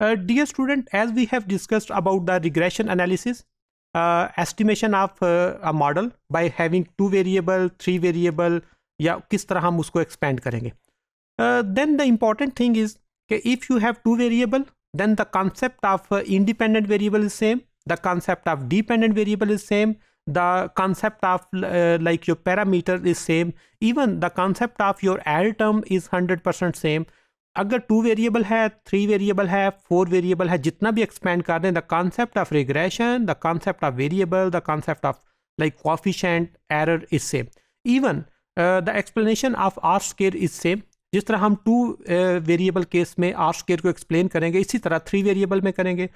Uh, dear student, as we have discussed about the regression analysis, uh, estimation of uh, a model by having two variable, three variable या किस तरह हम उसको expand करेंगे then the important thing is कि if you have two variable the concept of of uh, independent variable is same, the concept of dependent variable is same, the concept of uh, like your parameter is same even the concept of your error term is 100% same अगर two variable है three variable है four variable है जितना भी expand कर दें the concept of regression the concept of variable the concept of like coefficient error is same even the explanation of R square is same जिस तरह हम टू वेरिएबल केस में आर स्केयर को एक्सप्लेन करेंगे इसी तरह थ्री वेरिएबल में करेंगे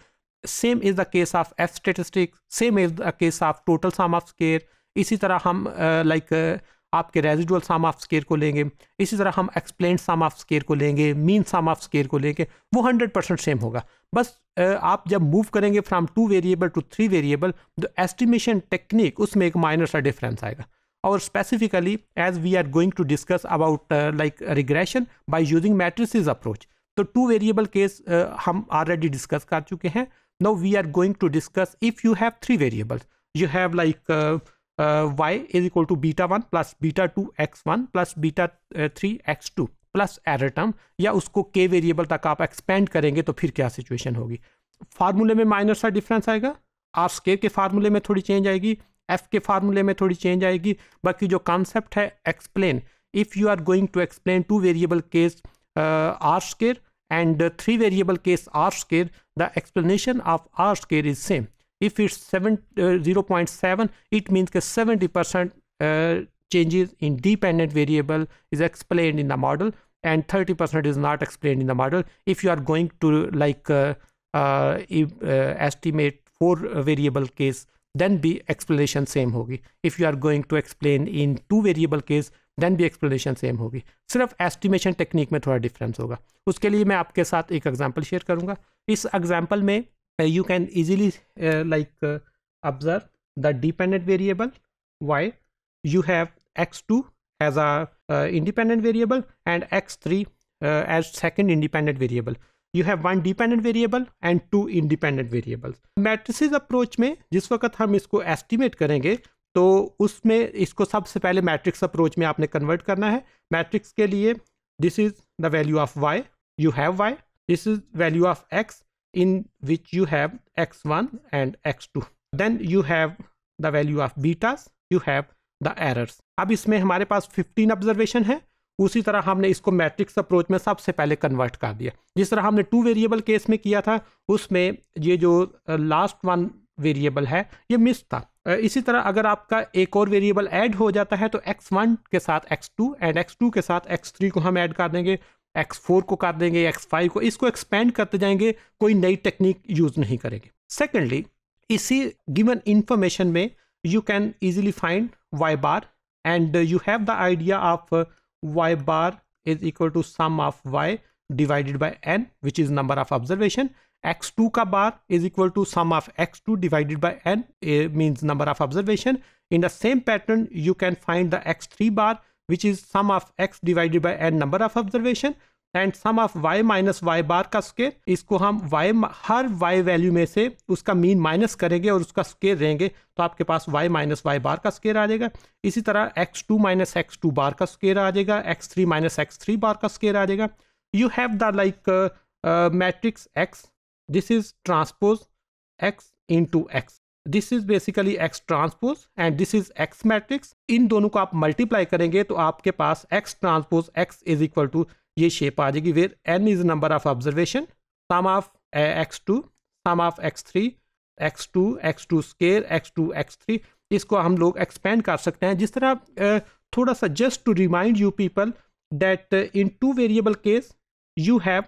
same is the case of F statistic same is the case of total sum of square इसी तरह हम लाइक uh, like, uh, आपके रेजिडुअल साम ऑफ स्केयर को लेंगे इसी तरह हम एक्सप्लेन साम ऑफ स्केयर को लेंगे मीन साम ऑफ स्केयर को लेंगे वो हंड्रेड परसेंट सेम होगा बस आप जब मूव करेंगे from two variable to three variable तो एस्टिमेशन टेक्निक उसमें एक माइनर सा डिफरेंस आएगा और specifically as we are going to discuss about like regression by using matrices approach तो टू वेरिएबल केस हम ऑलरेडी डिस्कस कर चुके हैं no we are going to discuss if you have three variables you have like Y is equal to beta one plus beta two X one plus beta three X two plus error term या उसको के variable तक आप expand करेंगे तो फिर क्या situation होगी फार्मूले में माइनर सा डिफरेंस आएगा आर स्केर के फार्मूले में थोड़ी चेंज आएगी एफ के फार्मूले में थोड़ी चेंज आएगी बाकी जो कॉन्सेप्ट है explain if you are going to explain two variable case R square and three variable case R square the explanation of R square is same if it's 7 uh, 0.7 it means that 70 percent uh, changes in dependent variable is explained in the model and 30 percent is not explained in the model if you are going to like uh, estimate four variable case then be explanation same होगी if you are going to explain in two variable case then भी explanation same होगी सिर्फ estimation technique में थोड़ा difference होगा उसके लिए मैं आपके साथ एक एग्जांपल शेयर करूंगा इस एग्जांपल में Uh, you can easily uh, like uh, observe the dependent variable while you have x2 as a independent variable and x3 as second independent variable you have one dependent variable and two independent variables matrices approach में जिस वक्त हम इसको estimate करेंगे तो उसमें इसको सबसे पहले मैट्रिक्स अप्रोच में आपने कन्वर्ट करना है मैट्रिक्स के लिए this is the value of Y you have Y this is value of X in which you have x1 and x2 then you have the value of betas you have the errors ab isme hamare paas 15 observation है उसी तरह humne इसको matrix approach में सबसे पहले convert कर दिया जिस तरह हमने टू वेरिएबल केस में किया था उसमें ये जो लास्ट वन वेरिएबल है ये मिस था इसी तरह अगर आपका एक और वेरिएबल ऐड हो जाता है तो एक्स वन के साथ X two and X two के साथ एक्स थ्री को हम ऐड कर देंगे एक्स फोर को काट देंगे एक्स फाइव को इसको एक्सपेंड करते जाएंगे कोई नई टेक्निक यूज नहीं करेंगे सेकेंडली इसी गिवन इंफॉर्मेशन में you can easily find Y bar and you have the idea of Y bar is equal to sum of Y divided by N which is number of observation X two का bar is equal to sum of X two divided by N means number of observation in the same pattern you can find the X three bar which is sum of x divided by n number of observation and sum of y minus Y bar का square इसको हम y हर y value में से उसका mean minus करेंगे और उसका square रहेंगे तो आपके पास y माइनस वाई बार का स्केयर आ जाएगा इसी तरह x2 two minus X two bar का स्केयर आ जाएगा x3 three minus X three bar का स्केयर आ जाएगा you have the like matrix x this is transpose x into X this is basically X transpose and this is X matrix इन दोनों को आप मल्टीप्लाई करेंगे तो आपके पास X transpose X is equal to ये शेप आ जाएगी where N is number of observation sum of X two sum of X three X two X two square X two X three इसको हम लोग एक्सपेंड कर सकते हैं जिस तरह थोड़ा सा just to remind you people that in two variable case you have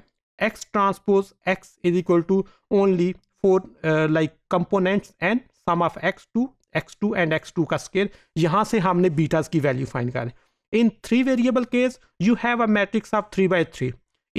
X transpose X is equal to only four like components and sum of X two X two and X two का scale यहाँ से हमने betas की value find करें in three variable case you have a matrix of three by three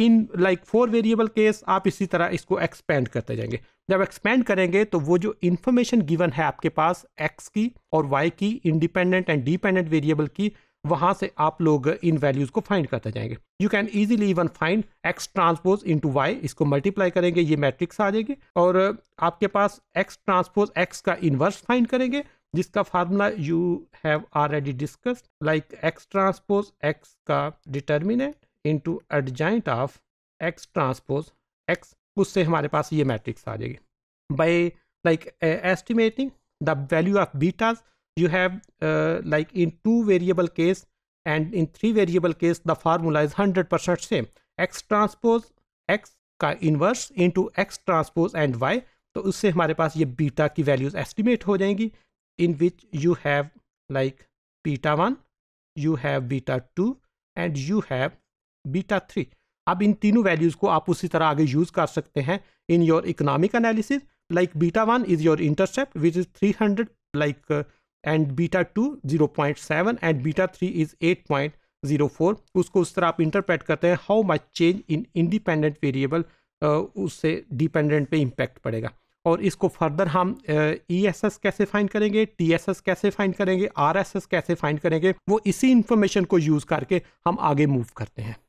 in like four variable case आप इसी तरह इसको एक्सपेंड करते जाएंगे जब एक्सपेंड करेंगे तो वो जो इन्फॉर्मेशन गिवन है आपके पास एक्स की और वाई की इंडिपेंडेंट एंड डिपेंडेंट वेरिएबल की वहां से आप लोग इन वैल्यूज को फाइंड करते जाएंगे you can easily even find X transpose into Y इसको मल्टीप्लाई करेंगे ये मैट्रिक्स आ जाएगी और uh, आपके पास एक्स ट्रांसपोज एक्स का इनवर्स फाइंड करेंगे जिसका formula you have already discussed like X transpose X का in into adjoint of X transpose X उससे हमारे पास ये मैट्रिक्स आ जाएगी by like estimating the value of betas you have uh, like in two variable case and in three variable case the formula is 100% same x transpose x का inverse into X transpose and Y तो उससे हमारे पास ये beta की values estimate हो जाएंगी in which you have like beta one you have beta two and you have beta three अब इन तीनों वैल्यूज़ को आप उसी तरह आगे यूज़ कर सकते हैं in your economic analysis like beta one is your intercept which is three hundred like and beta two zero point seven and beta three is eight point zero four उसको उस तरह आप इंटरप्रेट करते हैं how much change in independent variable उससे dependent पे impact पड़ेगा और इसको फर्दर हम ई एस एस कैसे फाइंड करेंगे टी एस एस कैसे फाइंड करेंगे आर एस एस कैसे फाइंड करेंगे वो इसी इन्फॉर्मेशन को यूज़ करके हम आगे मूव करते हैं